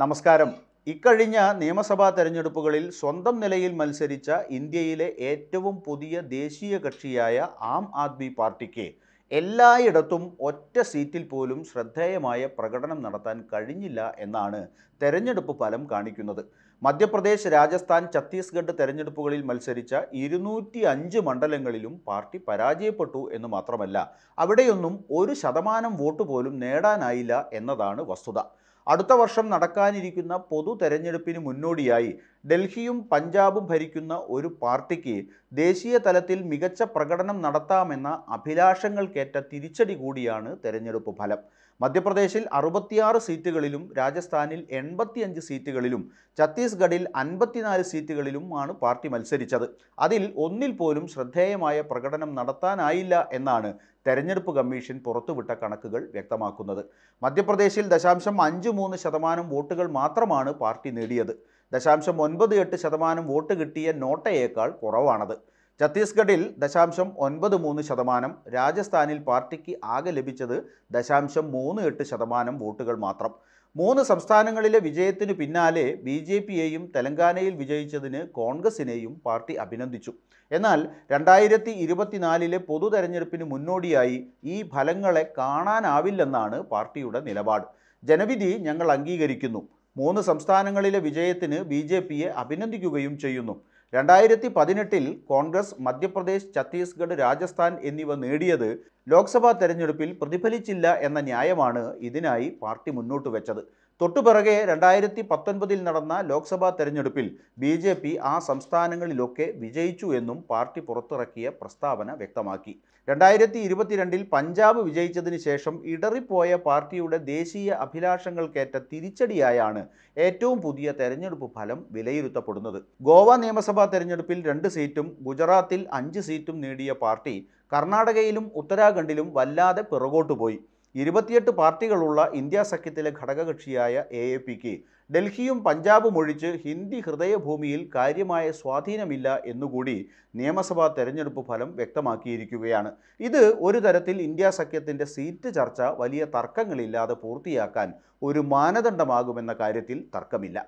നമസ്കാരം ഇക്കഴിഞ്ഞ നിയമസഭാ തെരഞ്ഞെടുപ്പുകളിൽ സ്വന്തം നിലയിൽ മത്സരിച്ച ഇന്ത്യയിലെ ഏറ്റവും പുതിയ ദേശീയ കക്ഷിയായ ആം ആദ്മി പാർട്ടിക്ക് എല്ലായിടത്തും ഒറ്റ സീറ്റിൽ പോലും ശ്രദ്ധേയമായ പ്രകടനം നടത്താൻ കഴിഞ്ഞില്ല എന്നാണ് തെരഞ്ഞെടുപ്പ് ഫലം കാണിക്കുന്നത് മധ്യപ്രദേശ് രാജസ്ഥാൻ ഛത്തീസ്ഗഡ് തെരഞ്ഞെടുപ്പുകളിൽ മത്സരിച്ച ഇരുന്നൂറ്റി അഞ്ച് മണ്ഡലങ്ങളിലും പാർട്ടി പരാജയപ്പെട്ടു എന്ന് മാത്രമല്ല അവിടെയൊന്നും ഒരു ശതമാനം വോട്ട് പോലും നേടാനായില്ല എന്നതാണ് വസ്തുത അടുത്ത വർഷം നടക്കാനിരിക്കുന്ന പൊതു തെരഞ്ഞെടുപ്പിന് മുന്നോടിയായി ഡൽഹിയും പഞ്ചാബും ഭരിക്കുന്ന ഒരു പാർട്ടിക്ക് ദേശീയ തലത്തിൽ മികച്ച പ്രകടനം നടത്താമെന്ന അഭിലാഷങ്ങൾക്കേറ്റ തിരിച്ചടി കൂടിയാണ് തെരഞ്ഞെടുപ്പ് ഫലം മധ്യപ്രദേശിൽ അറുപത്തിയാറ് സീറ്റുകളിലും രാജസ്ഥാനിൽ എൺപത്തിയഞ്ച് സീറ്റുകളിലും ഛത്തീസ്ഗഡിൽ അൻപത്തിനാല് സീറ്റുകളിലുമാണ് പാർട്ടി മത്സരിച്ചത് അതിൽ ഒന്നിൽ പോലും ശ്രദ്ധേയമായ പ്രകടനം നടത്താനായില്ല എന്നാണ് തെരഞ്ഞെടുപ്പ് കമ്മീഷൻ പുറത്തുവിട്ട കണക്കുകൾ വ്യക്തമാക്കുന്നത് മധ്യപ്രദേശിൽ ദശാംശം അഞ്ച് മൂന്ന് ശതമാനം വോട്ടുകൾ മാത്രമാണ് പാർട്ടി നേടിയത് ദശാംശം ഒൻപത് എട്ട് ശതമാനം വോട്ട് കിട്ടിയ നോട്ടയേക്കാൾ കുറവാണത് ഛത്തീസ്ഗഡിൽ ദശാംശം ഒൻപത് മൂന്ന് ശതമാനം രാജസ്ഥാനിൽ പാർട്ടിക്ക് ആകെ ലഭിച്ചത് ദശാംശം മൂന്ന് എട്ട് ശതമാനം വോട്ടുകൾ മാത്രം മൂന്ന് സംസ്ഥാനങ്ങളിലെ വിജയത്തിനു പിന്നാലെ ബി ജെ പിയെയും തെലങ്കാനയിൽ വിജയിച്ചതിന് കോൺഗ്രസിനെയും പാർട്ടി അഭിനന്ദിച്ചു എന്നാൽ രണ്ടായിരത്തി ഇരുപത്തിനാലിലെ പൊതു തെരഞ്ഞെടുപ്പിന് മുന്നോടിയായി ഈ ഫലങ്ങളെ കാണാനാവില്ലെന്നാണ് പാർട്ടിയുടെ നിലപാട് ജനവിധി ഞങ്ങൾ അംഗീകരിക്കുന്നു മൂന്ന് സംസ്ഥാനങ്ങളിലെ വിജയത്തിന് ബി ജെ പിയെ അഭിനന്ദിക്കുകയും ചെയ്യുന്നു രണ്ടായിരത്തി പതിനെട്ടിൽ കോൺഗ്രസ് മധ്യപ്രദേശ് ഛത്തീസ്ഗഡ് രാജസ്ഥാൻ എന്നിവ നേടിയത് ലോക്സഭാ തെരഞ്ഞെടുപ്പിൽ പ്രതിഫലിച്ചില്ല എന്ന ന്യായമാണ് ഇതിനായി പാർട്ടി മുന്നോട്ട് വെച്ചത് തൊട്ടുപിറകെ രണ്ടായിരത്തി പത്തൊൻപതിൽ നടന്ന ലോക്സഭാ തെരഞ്ഞെടുപ്പിൽ ബി ജെ പി ആ സംസ്ഥാനങ്ങളിലൊക്കെ വിജയിച്ചു എന്നും പാർട്ടി പുറത്തിറക്കിയ പ്രസ്താവന വ്യക്തമാക്കി രണ്ടായിരത്തി ഇരുപത്തിരണ്ടിൽ പഞ്ചാബ് വിജയിച്ചതിന് ശേഷം ഇടറിപ്പോയ പാർട്ടിയുടെ ദേശീയ അഭിലാഷങ്ങൾക്കേറ്റ തിരിച്ചടിയായാണ് ഏറ്റവും പുതിയ തെരഞ്ഞെടുപ്പ് ഫലം വിലയിരുത്തപ്പെടുന്നത് ഗോവ നിയമസഭാ തെരഞ്ഞെടുപ്പിൽ രണ്ട് സീറ്റും ഗുജറാത്തിൽ അഞ്ച് സീറ്റും നേടിയ പാർട്ടി കർണാടകയിലും ഉത്തരാഖണ്ഡിലും വല്ലാതെ പിറകോട്ടുപോയി ഇരുപത്തിയെട്ട് പാർട്ടികളുള്ള ഇന്ത്യ സഖ്യത്തിലെ ഘടകകക്ഷിയായ എ എ പിക്ക് ഡൽഹിയും പഞ്ചാബും ഒഴിച്ച് ഹിന്ദി ഹൃദയഭൂമിയിൽ കാര്യമായ സ്വാധീനമില്ല എന്നുകൂടി നിയമസഭാ തെരഞ്ഞെടുപ്പ് ഫലം വ്യക്തമാക്കിയിരിക്കുകയാണ് ഇത് ഒരു തരത്തിൽ ഇന്ത്യ സഖ്യത്തിൻ്റെ സീറ്റ് ചർച്ച വലിയ തർക്കങ്ങളില്ലാതെ പൂർത്തിയാക്കാൻ ഒരു മാനദണ്ഡമാകുമെന്ന കാര്യത്തിൽ തർക്കമില്ല